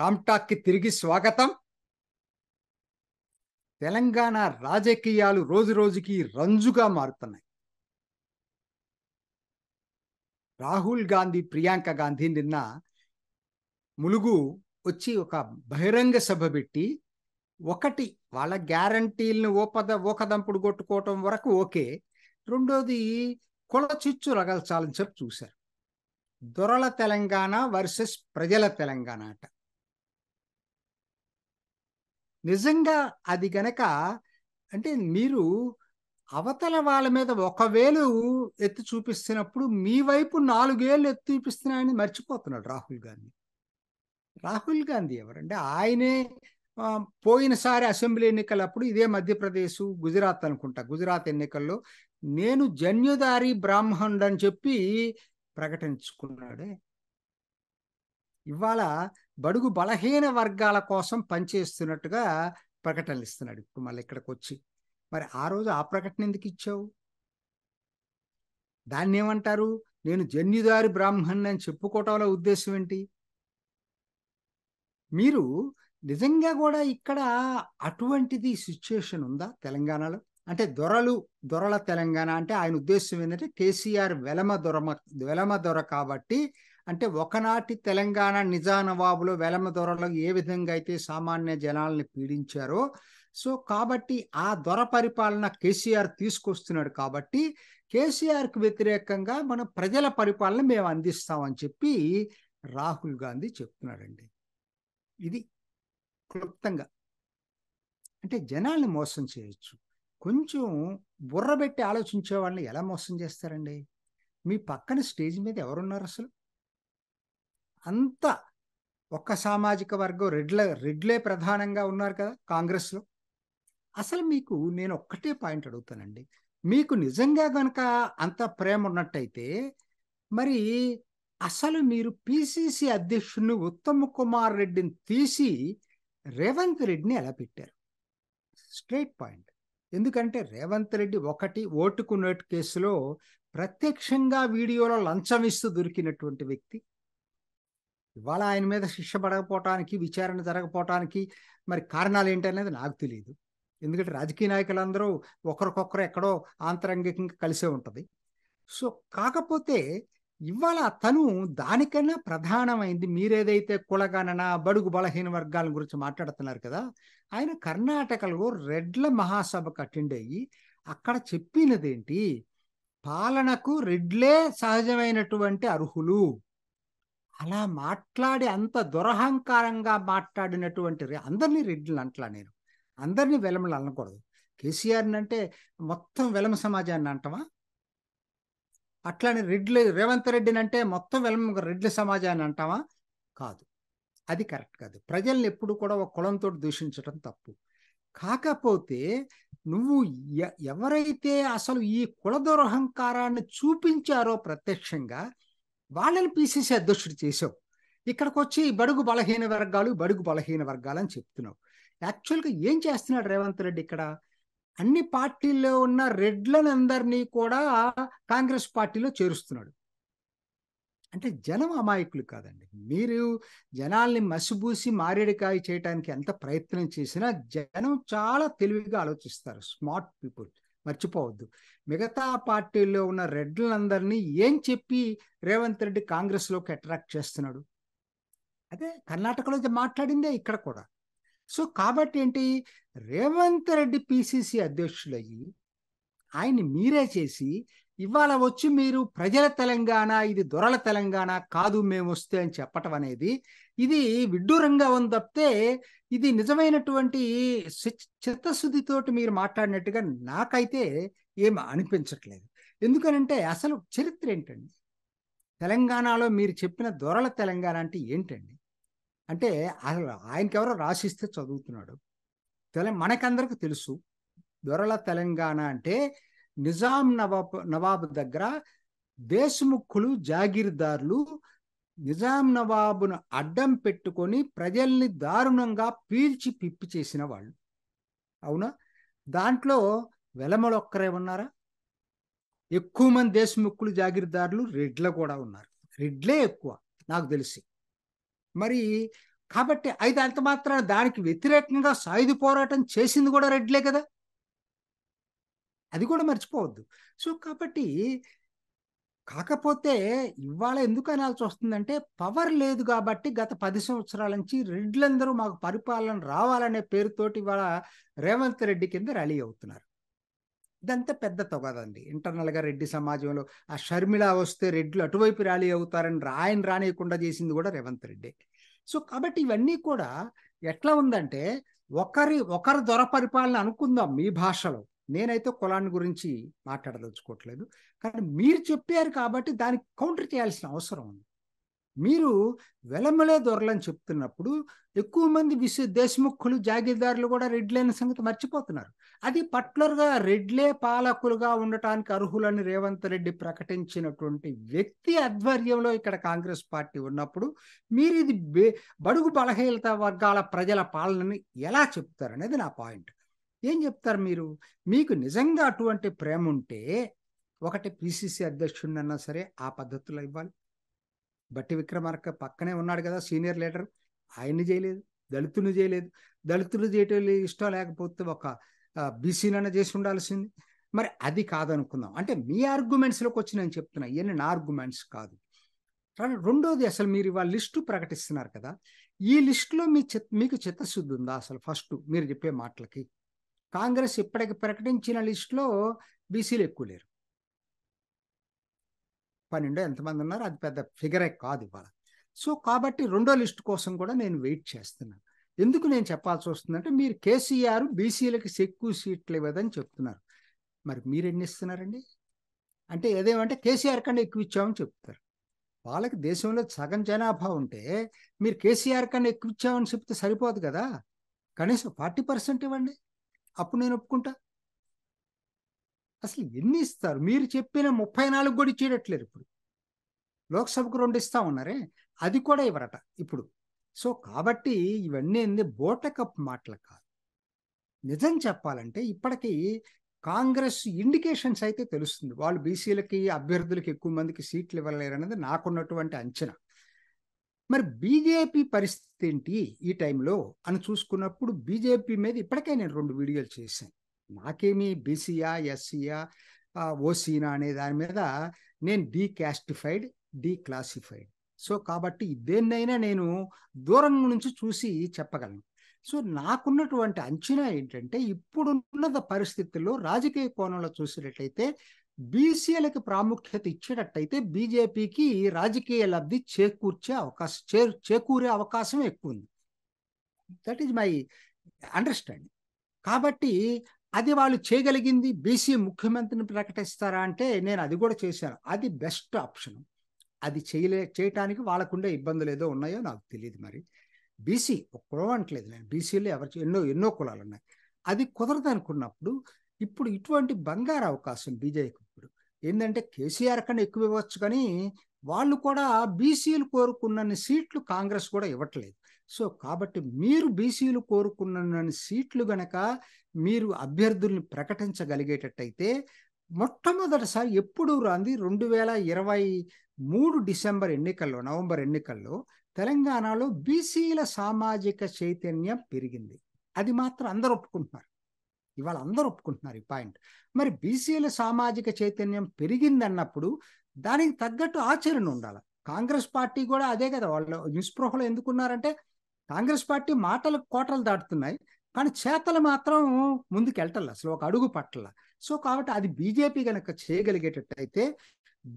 రామ్టాక్కి తిరిగి స్వాగతం తెలంగాణ రాజకీయాలు రోజు రోజుకి రంజుగా మారుతున్నాయి రాహుల్ గాంధీ ప్రియాంక గాంధీ నిన్న ములుగు వచ్చి ఒక బహిరంగ సభ పెట్టి ఒకటి వాళ్ళ గ్యారంటీలను ఓపద ఓకదంపుడు కొట్టుకోవటం వరకు ఓకే రెండోది కులచిచ్చు రగల్చాలని చెప్పి చూశారు దొరల తెలంగాణ వర్సెస్ ప్రజల తెలంగాణ అట నిజంగా అది గనక అంటే మీరు అవతల వాళ్ళ మీద ఒకవేలు ఎత్తి చూపిస్తున్నప్పుడు మీ వైపు నాలుగేళ్ళు ఎత్తి చూపిస్తున్నాయని మర్చిపోతున్నాడు రాహుల్ గాంధీ రాహుల్ గాంధీ ఎవరంటే ఆయనే పోయినసారి అసెంబ్లీ ఎన్నికలప్పుడు ఇదే మధ్యప్రదేశ్ గుజరాత్ అనుకుంటా గుజరాత్ ఎన్నికల్లో నేను జన్యుదారి బ్రాహ్మణుడు అని చెప్పి ప్రకటించుకున్నాడే ఇవాళ బడుగు బలహీన వర్గాల కోసం పనిచేస్తున్నట్టుగా ప్రకటనలు ఇస్తున్నాడు ఇప్పుడు మళ్ళీ ఇక్కడికి వచ్చి మరి ఆ రోజు ఆ ప్రకటన ఎందుకు ఇచ్చావు దాన్ని ఏమంటారు నేను జన్యుదారి బ్రాహ్మణ్ అని చెప్పుకోవటంలో ఉద్దేశం ఏంటి మీరు నిజంగా కూడా ఇక్కడ అటువంటిది సిచ్యుయేషన్ ఉందా తెలంగాణలో అంటే దొరలు దొరల తెలంగాణ అంటే ఆయన ఉద్దేశం ఏంటంటే కేసీఆర్ వెలమ దొరమ వెలమ దొర కాబట్టి అంటే ఒకనాటి తెలంగాణ నిజానవాబులు వెలమ దొరలో ఏ విధంగా అయితే సామాన్య జనాల్ని పీడించారో సో కాబట్టి ఆ దొర పరిపాలన కేసీఆర్ తీసుకొస్తున్నాడు కాబట్టి కేసీఆర్కి వ్యతిరేకంగా మన ప్రజల పరిపాలన మేము అందిస్తామని చెప్పి రాహుల్ గాంధీ చెప్తున్నాడండి ఇది క్లుప్తంగా అంటే జనాల్ని మోసం చేయొచ్చు కొంచెం బుర్రబెట్టి ఆలోచించే వాళ్ళని ఎలా మోసం చేస్తారండి మీ పక్కన స్టేజ్ మీద ఎవరున్నారు అసలు అంత ఒక్క సామాజిక వర్గం రెడ్ల రెడ్లే ప్రధానంగా ఉన్నారు కదా కాంగ్రెస్లో అసలు మీకు నేను ఒక్కటే పాయింట్ అడుగుతానండి మీకు నిజంగా గనక అంత ప్రేమ ఉన్నట్టయితే మరి అసలు మీరు పిసిసి అధ్యక్షుడిని ఉత్తమ్ కుమార్ రెడ్డిని తీసి రేవంత్ రెడ్డిని ఎలా పెట్టారు స్ట్రైట్ పాయింట్ ఎందుకంటే రేవంత్ రెడ్డి ఒకటి ఓటుకున్నట్టు కేసులో ప్రత్యక్షంగా వీడియోలో లంచం ఇస్తూ దొరికినటువంటి వ్యక్తి ఇవాళ ఆయన మీద శిక్ష పడకపోవటానికి విచారణ జరగపోవటానికి మరి కారణాలు ఏంటనేది నాకు తెలియదు ఎందుకంటే రాజకీయ నాయకులందరూ ఒకరికొకరు ఎక్కడో ఆంతరంగికంగా కలిసే ఉంటుంది సో కాకపోతే ఇవాళ తను దానికన్నా ప్రధానమైంది మీరేదైతే కులగణన బడుగు బలహీన వర్గాల గురించి మాట్లాడుతున్నారు కదా ఆయన కర్ణాటకలో రెడ్ల మహాసభకు అటెండ్ అయ్యి అక్కడ చెప్పినదేంటి పాలనకు రెడ్లే సహజమైనటువంటి అర్హులు అలా మాట్లాడి అంత దురహంకారంగా మాట్లాడినటువంటి అందరినీ రెడ్డిని అంటలా నేను అందరినీ వెలమలు అనకూడదు కేసీఆర్ని అంటే మొత్తం వెలమ సమాజాన్ని అంటమా అట్లానే రెడ్లు రేవంత్ రెడ్డిని అంటే మొత్తం వెలమ రెడ్ల సమాజాన్ని అంటామా కాదు అది కరెక్ట్ కాదు ప్రజల్ని ఎప్పుడు కూడా ఒక కులంతో దూషించడం తప్పు కాకపోతే నువ్వు ఎవరైతే అసలు ఈ కుల దురహంకారాన్ని చూపించారో ప్రత్యక్షంగా వాళ్ళని పీసీసీ అధ్యక్షుడు చేశావు ఇక్కడికి వచ్చి బడుగు బలహీన వర్గాలు బడుగు బలహీన వర్గాలు అని చెప్తున్నావు యాక్చువల్గా ఏం చేస్తున్నాడు రేవంత్ రెడ్డి ఇక్కడ అన్ని పార్టీల్లో ఉన్న అందరినీ కూడా కాంగ్రెస్ పార్టీలో చేరుస్తున్నాడు అంటే జనం అమాయకులు కాదండి మీరు జనాల్ని మసిబూసి మారేడికాయ చేయడానికి ఎంత ప్రయత్నం చేసినా జనం చాలా తెలివిగా ఆలోచిస్తారు స్మార్ట్ పీపుల్ మర్చిపోవద్దు మిగతా పార్టీల్లో ఉన్న రెడ్లందరినీ ఏం చెప్పి రేవంత్ రెడ్డి కాంగ్రెస్లోకి అట్రాక్ట్ చేస్తున్నాడు అదే కర్ణాటకలో మాట్లాడిందే ఇక్కడ కూడా సో కాబట్టి ఏంటి రేవంత్ రెడ్డి పిసిసి అధ్యక్షులయ్యి ఆయన్ని మీరే చేసి ఇవాళ వచ్చి మీరు ప్రజల తెలంగాణ ఇది దొరల తెలంగాణ కాదు మేము వస్తే అని చెప్పటం అనేది ఇది విడ్డూరంగా ఉంది తప్పితే ఇది నిజమైనటువంటి చిత్తశుద్ధితోటి మీరు మాట్లాడినట్టుగా నాకైతే ఏం అనిపించట్లేదు ఎందుకనంటే అసలు చరిత్ర ఏంటండి తెలంగాణలో మీరు చెప్పిన దొరల తెలంగాణ అంటే ఏంటండి అంటే అసలు ఆయనకెవరో రాసిస్తే చదువుతున్నాడు తెల మనకందరికి తెలుసు దొరల తెలంగాణ అంటే నిజాం నవాబ్ నవాబ్ దగ్గర దేశముఖులు జాగీర్దారులు నిజాం నవాబును అడ్డం పెట్టుకొని ప్రజల్ని దారుణంగా పీల్చి పిప్పి చేసిన వాళ్ళు అవునా దాంట్లో వెలమలు ఒక్కరే ఉన్నారా ఎక్కువ మంది దేశముఖులు జాగీర్దారులు రెడ్ల కూడా ఉన్నారు రెడ్లే ఎక్కువ నాకు తెలిసి మరి కాబట్టి అయితే అంత మాత్రాన దానికి వ్యతిరేకంగా సాయుధ పోరాటం చేసింది కూడా రెడ్లే కదా అది కూడా మర్చిపోవద్దు సో కాబట్టి కాకపోతే ఇవాళ ఎందుకు అనాల్సి వస్తుందంటే పవర్ లేదు కాబట్టి గత పది సంవత్సరాల నుంచి రెడ్లందరూ మాకు పరిపాలన రావాలనే పేరుతోటి ఇవాళ రేవంత్ రెడ్డి కింద ర్యాలీ అవుతున్నారు ఇదంతా పెద్ద తొగదండి ఇంటర్నల్గా రెడ్డి సమాజంలో ఆ షర్మిళ వస్తే రెడ్లు అటువైపు ర్యాలీ అవుతారని రాయని రానియకుండా చేసింది కూడా రేవంత్ రెడ్డి సో కాబట్టి ఇవన్నీ కూడా ఎట్లా ఉందంటే ఒకరి ఒకరి దొర పరిపాలన అనుకుందాం మీ భాషలో నేనైతే కులాన్ని గురించి మాట్లాడదలుచుకోవట్లేదు కానీ మీరు చెప్పారు కాబట్టి దానికి కౌంటర్ చేయాల్సిన అవసరం ఉంది మీరు వెలమలే దొరలని చెప్తున్నప్పుడు ఎక్కువ మంది విశ్వ దేశముఖులు జాగీర్దారులు కూడా రెడ్లేని సంగతి మర్చిపోతున్నారు అది పర్టికులర్గా రెడ్లే పాలకులుగా ఉండటానికి అర్హులని రేవంత్ రెడ్డి ప్రకటించినటువంటి వ్యక్తి ఆధ్వర్యంలో ఇక్కడ కాంగ్రెస్ పార్టీ ఉన్నప్పుడు మీరు ఇది బడుగు బలహీనత వర్గాల ప్రజల పాలనని ఎలా చెప్తారనేది నా పాయింట్ ఏం చెప్తారు మీరు మీకు నిజంగా అటువంటి ప్రేమ ఉంటే ఒకటి పిసిసి అన్నా సరే ఆ పద్ధతిలో ఇవ్వాలి బట్టి విక్రమార్క పక్కనే ఉన్నాడు కదా సీనియర్ లీడర్ ఆయన్ని చేయలేదు దళితులు చేయలేదు దళితులు చేయటం ఇష్టం లేకపోతే ఒక బీసీనైనా చేసి ఉండాల్సింది మరి అది కాదనుకుందాం అంటే మీ ఆర్గ్యుమెంట్స్లోకి వచ్చి నేను చెప్తున్నా ఇవన్నీ నా ఆర్గ్యుమెంట్స్ కాదు రెండోది అసలు మీరు ఇవాళ లిస్టు ప్రకటిస్తున్నారు కదా ఈ లిస్టులో మీ చిత్ మీకు చిత్తశుద్ధి ఉందా అసలు ఫస్ట్ మీరు చెప్పే మాటలకి కాంగ్రెస్ ఇప్పటికి ప్రకటించిన లిస్టులో బీసీలు ఎక్కువ లేరు పన్నెండు ఎంతమంది ఉన్నారు అది పెద్ద ఫిగరే కాదు ఇవాళ సో కాబట్టి రెండో లిస్ట్ కోసం కూడా నేను వెయిట్ చేస్తున్నాను ఎందుకు నేను చెప్పాల్సి వస్తుందంటే మీరు కేసీఆర్ బీసీలకి ఎక్కువ సీట్లు ఇవ్వదని చెప్తున్నారు మరి మీరు ఎన్ని ఇస్తున్నారండి అంటే ఏదేమంటే కేసీఆర్ కన్నా ఎక్కువ ఇచ్చామని చెప్తారు వాళ్ళకి దేశంలో సగం జనాభా ఉంటే మీరు కేసీఆర్ కన్నా ఎక్కువ ఇచ్చామని చెప్తే సరిపోదు కదా కనీసం ఫార్టీ పర్సెంట్ ఇవ్వండి అప్పుడు నేను ఒప్పుకుంటా అసలు ఎన్ని ఇస్తారు మీరు చెప్పిన ముప్పై నాలుగు కూడా ఇచ్చేటట్లేరు ఇప్పుడు లోక్సభకు రెండు ఇస్తా ఉన్నారే అది కూడా ఇవ్వరట ఇప్పుడు సో కాబట్టి ఇవన్నీ ఏంది బోటకప్ మాటలు కాదు నిజం చెప్పాలంటే ఇప్పటికీ కాంగ్రెస్ ఇండికేషన్స్ అయితే తెలుస్తుంది వాళ్ళు బీసీలకి అభ్యర్థులకి ఎక్కువ మందికి సీట్లు ఇవ్వలేరు అనేది నాకున్నటువంటి అంచనా మరి బీజేపీ పరిస్థితి ఏంటి ఈ టైంలో అని చూసుకున్నప్పుడు బీజేపీ మీద ఇప్పటికే నేను రెండు వీడియోలు చేశాను నాకేమీ బీసీయా ఎస్సీయా ఓసీనా అనే దాని మీద నేను డీకాస్టిఫైడ్ డీక్లాసిఫైడ్ సో కాబట్టి దేన్నైనా నేను దూరం నుంచి చూసి చెప్పగలను సో నాకున్నటువంటి అంచనా ఏంటంటే ఇప్పుడున్న పరిస్థితుల్లో రాజకీయ కోణంలో చూసినట్లయితే బీసీలకి ప్రాముఖ్యత ఇచ్చేటట్టయితే బీజేపీకి రాజకీయ లబ్ధి చేకూర్చే అవకాశం చే చేకూరే అవకాశం ఎక్కువ ఉంది దట్ ఈజ్ మై అండర్స్టాండింగ్ కాబట్టి అది వాళ్ళు చేయగలిగింది బీసీ ముఖ్యమంత్రిని ప్రకటిస్తారా అంటే నేను అది కూడా చేశాను అది బెస్ట్ ఆప్షన్ అది చేయలే చేయటానికి వాళ్ళకుండే ఇబ్బందులు ఏదో ఉన్నాయో నాకు తెలియదు మరి బీసీ కులం అంటలేదు నేను బీసీలో ఎవరు ఎన్నో ఎన్నో కులాలు ఉన్నాయి అది కుదరదు అనుకున్నప్పుడు ఇప్పుడు ఇటువంటి బంగారు అవకాశం బీజేపీకి ఏంటంటే కేసీఆర్ కన్నా ఎక్కువ ఇవ్వచ్చు కానీ వాళ్ళు కూడా బీసీలు కోరుకున్నన్ని సీట్లు కాంగ్రెస్ కూడా ఇవ్వట్లేదు సో కాబట్టి మీరు బీసీలు కోరుకున్నన్ని సీట్లు గనక మీరు అభ్యర్థుల్ని ప్రకటించగలిగేటట్టయితే మొట్టమొదటిసారి ఎప్పుడు రాంది రెండు వేల ఇరవై మూడు డిసెంబర్ ఎన్నికల్లో నవంబర్ ఎన్నికల్లో తెలంగాణలో బీసీల సామాజిక చైతన్యం పెరిగింది అది మాత్రం అందరూ ఒప్పుకుంటున్నారు ఇవాళ అందరూ ఒప్పుకుంటున్నారు ఈ పాయింట్ మరి బీసీల సామాజిక చైతన్యం పెరిగిందన్నప్పుడు దానికి తగ్గట్టు ఆచరణ ఉండాలి కాంగ్రెస్ పార్టీ కూడా అదే కదా వాళ్ళు నిస్పృహలో ఎందుకున్నారంటే కాంగ్రెస్ పార్టీ మాటలు కోటలు దాటుతున్నాయి కానీ చేతలు మాత్రం ముందుకెళ్ళటల్లా అసలు ఒక అడుగు పట్టల సో కాబట్టి అది బీజేపీ కనుక చేయగలిగేటట్టయితే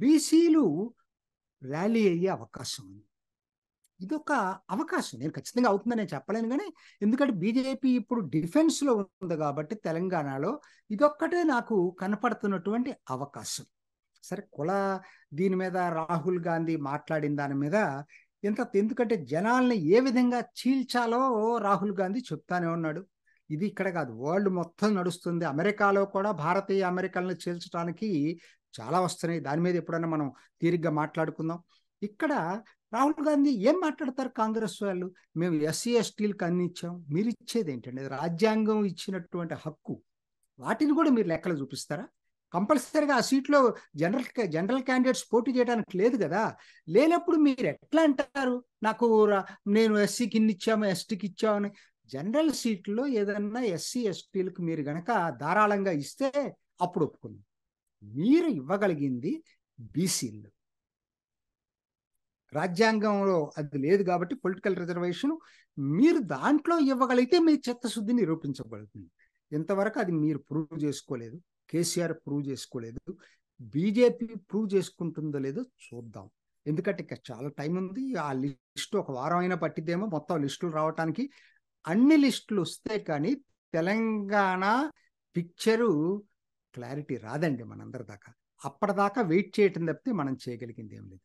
బీసీలు ర్యాలీ అయ్యే అవకాశం ఉంది ఇది ఒక అవకాశం నేను ఖచ్చితంగా అవుతుందని నేను చెప్పలేను కానీ ఎందుకంటే బీజేపీ ఇప్పుడు డిఫెన్స్లో ఉంది కాబట్టి తెలంగాణలో ఇదొక్కటే నాకు కనపడుతున్నటువంటి అవకాశం సరే కుల దీని మీద రాహుల్ గాంధీ మాట్లాడిన దాని మీద ఎంత ఎందుకంటే జనాల్ని ఏ విధంగా చీల్చాలో రాహుల్ గాంధీ చెప్తానే ఉన్నాడు ఇది ఇక్కడ కాదు వరల్డ్ మొత్తం నడుస్తుంది అమెరికాలో కూడా భారతీయ అమెరికాలను చీల్చడానికి చాలా వస్తున్నాయి దాని మీద ఎప్పుడైనా మనం తీరిగ్గా మాట్లాడుకుందాం ఇక్కడ రాహుల్ గాంధీ ఏం మాట్లాడతారు కాంగ్రెస్ వాళ్ళు మేము ఎస్సీ ఎస్టీలకు అన్ని ఇచ్చాం మీరు ఇచ్చేది ఏంటండి రాజ్యాంగం ఇచ్చినటువంటి హక్కు వాటిని కూడా మీరు లెక్కలు చూపిస్తారా కంపల్సరీగా ఆ సీట్లో జనరల్ జనరల్ క్యాండిడేట్స్ పోటీ చేయడానికి లేదు కదా లేనప్పుడు మీరు ఎట్లా అంటారు నాకు నేను ఎస్సీకి ఇన్ని ఇచ్చాము ఎస్టీకి ఇచ్చామని జనరల్ సీట్లో ఏదన్నా ఎస్సీ ఎస్టీలకు మీరు గనక ధారాళంగా ఇస్తే అప్పుడు ఒప్పుకున్నాం మీరు ఇవ్వగలిగింది బీసీలు రాజ్యాంగంలో అది లేదు కాబట్టి పొలిటికల్ రిజర్వేషన్ మీరు దాంట్లో ఇవ్వగలిగితే మీ చిత్తశుద్ధి నిరూపించబడుతుంది ఇంతవరకు అది మీరు ప్రూవ్ చేసుకోలేదు కేసీఆర్ ప్రూవ్ చేసుకోలేదు బీజేపీ ప్రూవ్ చేసుకుంటుందో లేదో చూద్దాం ఎందుకంటే ఇక చాలా టైం ఉంది ఆ లిస్ట్ ఒక వారం అయినా పట్టిద్దేమో మొత్తం లిస్టులు రావడానికి అన్ని లిస్టులు వస్తే కానీ తెలంగాణ పిక్చరు క్లారిటీ రాదండి మనందరి దాకా అప్పటిదాకా వెయిట్ చేయటం తప్పితే మనం చేయగలిగింది ఏం లేదు